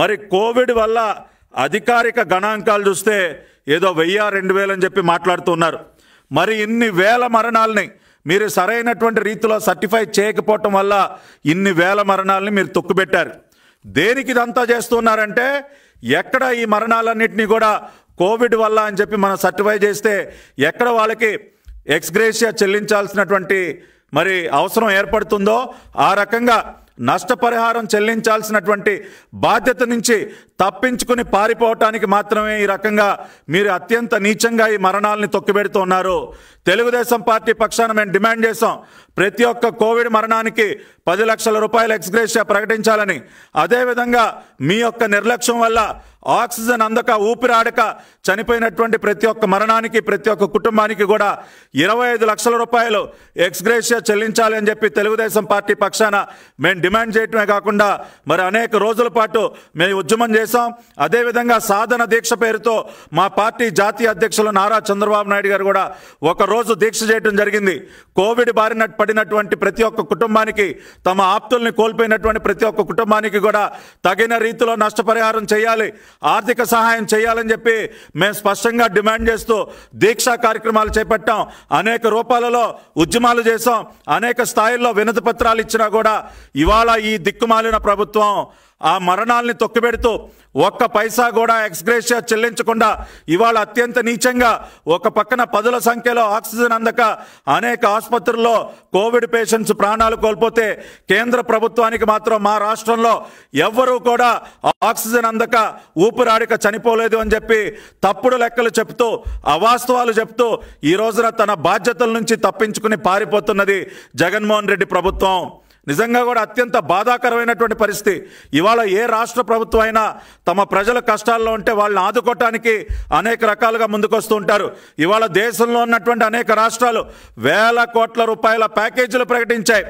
మరి కోవిడ్ వల్ల అధికారిక గణాంకాలు చూస్తే ఏదో వెయ్యి రెండు వేలు అని చెప్పి మాట్లాడుతున్నారు మరి ఇన్ని వేల మరణాలని మీరు సరైనటువంటి రీతిలో సర్టిఫై చేయకపోవటం వల్ల ఇన్ని వేల మరణాలని మీరు తొక్కుబెట్టారు దేనికి ఇదంతా చేస్తున్నారంటే ఎక్కడ ఈ మరణాలన్నింటినీ కూడా కోవిడ్ వల్ల అని చెప్పి మనం సర్టిఫై చేస్తే ఎక్కడ వాళ్ళకి ఎక్స్గ్రేషియా చెల్లించాల్సినటువంటి మరి అవసరం ఏర్పడుతుందో ఆ రకంగా నష్టపరిహారం చెల్లించాల్సినటువంటి బాధ్యత నుంచి తప్పించుకుని పారిపోవటానికి మాత్రమే ఈ రకంగా మీరు అత్యంత నీచంగా ఈ మరణాలని తొక్కిపెడుతున్నారు తెలుగుదేశం పార్టీ పక్షాన మేము డిమాండ్ చేసాం ప్రతి ఒక్క కోవిడ్ మరణానికి పది లక్షల రూపాయల ఎక్స్గ్రేషియా ప్రకటించాలని అదేవిధంగా మీ యొక్క నిర్లక్ష్యం వల్ల ఆక్సిజన్ అందక ఊపిరాడక చనిపోయినటువంటి ప్రతి ఒక్క మరణానికి ప్రతి ఒక్క కుటుంబానికి కూడా ఇరవై ఐదు లక్షల రూపాయలు ఎక్స్గ్రేషియా చెల్లించాలి అని చెప్పి తెలుగుదేశం పార్టీ పక్షాన మేము డిమాండ్ చేయటమే కాకుండా మరి అనేక రోజుల పాటు మేము ఉద్యమం చేశాం అదేవిధంగా సాధన దీక్ష పేరుతో మా పార్టీ జాతీయ అధ్యక్షులు నారా చంద్రబాబు నాయుడు గారు కూడా ఒకరోజు దీక్ష చేయడం జరిగింది కోవిడ్ బారిన పడినటువంటి ప్రతి ఒక్క కుటుంబానికి తమ ఆప్తుల్ని కోల్పోయినటువంటి ప్రతి ఒక్క కుటుంబానికి కూడా తగిన రీతిలో నష్టపరిహారం చేయాలి ఆర్థిక సహాయం చేయాలని చెప్పి మేము స్పష్టంగా డిమాండ్ చేస్తూ దీక్షా కార్యక్రమాలు చేపట్టాం అనేక రూపాలలో ఉద్యమాలు చేశాం అనేక స్థాయిల్లో వినతి పత్రాలు ఇచ్చినా కూడా ఇవాళ ఈ దిక్కుమాలిన ప్రభుత్వం ఆ మరణాలని తొక్కిబెడుతూ ఒక్క పైసా కూడా ఎక్స్గ్రేషియా చెల్లించకుండా ఇవాళ అత్యంత నీచంగా ఒక పక్కన పదుల సంఖ్యలో ఆక్సిజన్ అందక అనేక ఆసుపత్రుల్లో కోవిడ్ పేషెంట్స్ ప్రాణాలు కోల్పోతే కేంద్ర ప్రభుత్వానికి మాత్రం మా రాష్ట్రంలో ఎవ్వరూ కూడా ఆక్సిజన్ అందక ఊపిరాడిక చనిపోలేదు అని చెప్పి తప్పుడు లెక్కలు చెప్తూ అవాస్తవాలు చెప్తూ ఈ రోజున తన బాధ్యతల నుంచి తప్పించుకుని పారిపోతున్నది జగన్మోహన్ రెడ్డి ప్రభుత్వం నిజంగా కూడా అత్యంత బాధాకరమైనటువంటి పరిస్థితి ఇవాళ ఏ రాష్ట్ర ప్రభుత్వం అయినా తమ ప్రజల కష్టాల్లో ఉంటే వాళ్ళని ఆదుకోవటానికి అనేక రకాలుగా ముందుకొస్తూ ఉంటారు ఇవాళ దేశంలో ఉన్నటువంటి అనేక రాష్ట్రాలు వేల కోట్ల రూపాయల ప్యాకేజీలు ప్రకటించాయి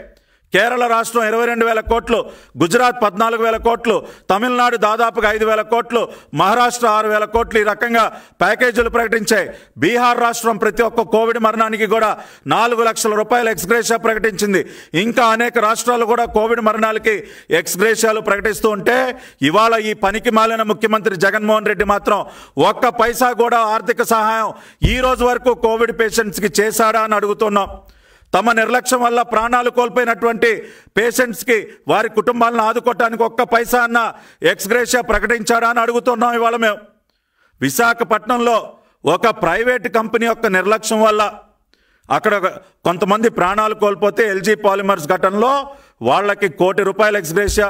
కేరళ రాష్ట్రం ఇరవై రెండు వేల కోట్లు గుజరాత్ పద్నాలుగు వేల కోట్లు తమిళనాడు దాదాపుగా ఐదు వేల కోట్లు మహారాష్ట్ర ఆరు వేల కోట్లు ఈ రకంగా ప్యాకేజీలు ప్రకటించాయి బీహార్ రాష్ట్రం ప్రతి ఒక్క కోవిడ్ మరణానికి కూడా నాలుగు లక్షల రూపాయల ఎక్స్గ్రేషియా ప్రకటించింది ఇంకా అనేక రాష్ట్రాలు కూడా కోవిడ్ మరణాలకి ఎక్స్గ్రేషియాలు ప్రకటిస్తూ ఉంటే ఇవాళ ఈ పనికి మాలిన ముఖ్యమంత్రి జగన్మోహన్ రెడ్డి మాత్రం ఒక్క పైసా కూడా ఆర్థిక సహాయం ఈ రోజు వరకు కోవిడ్ పేషెంట్స్కి చేశాడా అని అడుగుతున్నాం తమ నిర్లక్ష్యం వల్ల ప్రాణాలు కోల్పోయినటువంటి పేషెంట్స్కి వారి కుటుంబాలను ఆదుకోవటానికి ఒక్క పైసా అన్న ఎక్స్గ్రేషియా ప్రకటించారా అని అడుగుతున్నాం ఇవాళ మేము విశాఖపట్నంలో ఒక ప్రైవేట్ కంపెనీ యొక్క నిర్లక్ష్యం వల్ల అక్కడ కొంతమంది ప్రాణాలు కోల్పోతే ఎల్జీ పాలిమర్స్ ఘటనలో వాళ్ళకి కోటి రూపాయల ఎక్స్గ్రేషియా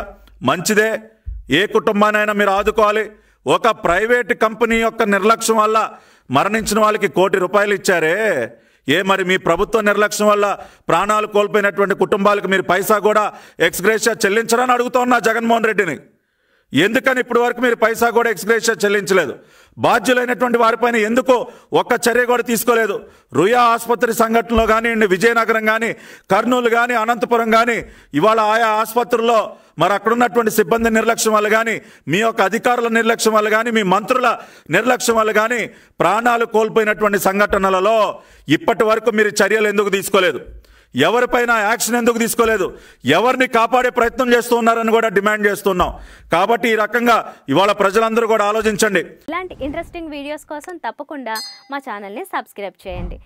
మంచిదే ఏ కుటుంబానైనా మీరు ఆదుకోవాలి ఒక ప్రైవేట్ కంపెనీ యొక్క నిర్లక్ష్యం వల్ల మరణించిన వాళ్ళకి కోటి రూపాయలు ఇచ్చారే ఏ మరి మీ ప్రభుత్వ నిర్లక్ష్యం వల్ల ప్రాణాలు కోల్పోయినటువంటి కుటుంబాలకు మీరు పైసా కూడా ఎక్స్గ్రేషియా చెల్లించరని అడుగుతా ఉన్నా జగన్మోహన్ రెడ్డిని ఎందుకని ఇప్పటి వరకు మీరు పైసా కూడా ఎక్స్గ్రేషన్ చెల్లించలేదు బాధ్యులైనటువంటి వారిపైన ఎందుకు ఒక్క చర్య కూడా తీసుకోలేదు రుయా ఆసుపత్రి సంఘటనలో కానివ్వండి విజయనగరం కానీ కర్నూలు కానీ అనంతపురం కానీ ఇవాళ ఆయా ఆసుపత్రుల్లో మరి అక్కడున్నటువంటి సిబ్బంది నిర్లక్ష్యం వల్ల కానీ మీ యొక్క అధికారుల నిర్లక్ష్యం వల్ల కానీ మీ మంత్రుల నిర్లక్ష్యం వల్ల కానీ ప్రాణాలు కోల్పోయినటువంటి సంఘటనలలో ఇప్పటి వరకు మీరు చర్యలు ఎందుకు తీసుకోలేదు ఎవరిపైన యాక్షన్ ఎందుకు తీసుకోలేదు ఎవరిని కాపాడే ప్రయత్నం చేస్తున్నారని కూడా డిమాండ్ చేస్తున్నాం కాబట్టి ఈ రకంగా ఇవాళ ప్రజలందరూ కూడా ఆలోచించండి ఇలాంటి ఇంట్రెస్టింగ్ వీడియోస్ కోసం తప్పకుండా మా ఛానల్ని సబ్స్క్రైబ్ చేయండి